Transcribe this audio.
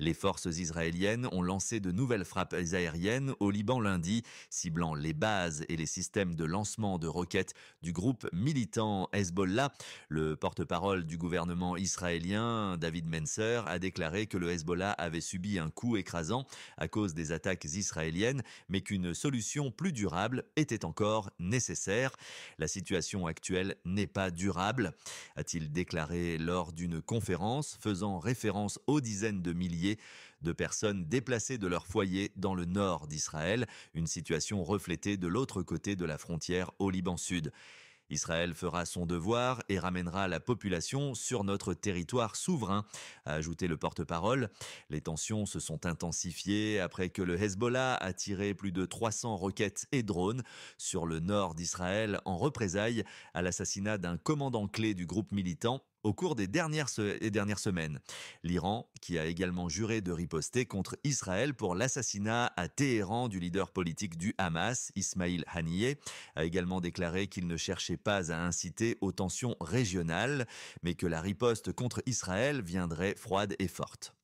Les forces israéliennes ont lancé de nouvelles frappes aériennes au Liban lundi, ciblant les bases et les systèmes de lancement de roquettes du groupe militant Hezbollah. Le porte-parole du gouvernement israélien, David Menser, a déclaré que le Hezbollah avait subi un coup écrasant à cause des attaques israéliennes, mais qu'une solution plus durable était encore nécessaire. La situation actuelle n'est pas durable, a-t-il déclaré lors d'une conférence faisant référence aux dizaines de milliers de personnes déplacées de leur foyer dans le nord d'Israël, une situation reflétée de l'autre côté de la frontière au Liban Sud. Israël fera son devoir et ramènera la population sur notre territoire souverain, a ajouté le porte-parole. Les tensions se sont intensifiées après que le Hezbollah a tiré plus de 300 roquettes et drones sur le nord d'Israël en représailles à l'assassinat d'un commandant clé du groupe militant au cours des dernières, et dernières semaines. L'Iran, qui a également juré de riposter contre Israël pour l'assassinat à Téhéran du leader politique du Hamas, Ismail Haniyeh, a également déclaré qu'il ne cherchait pas à inciter aux tensions régionales, mais que la riposte contre Israël viendrait froide et forte.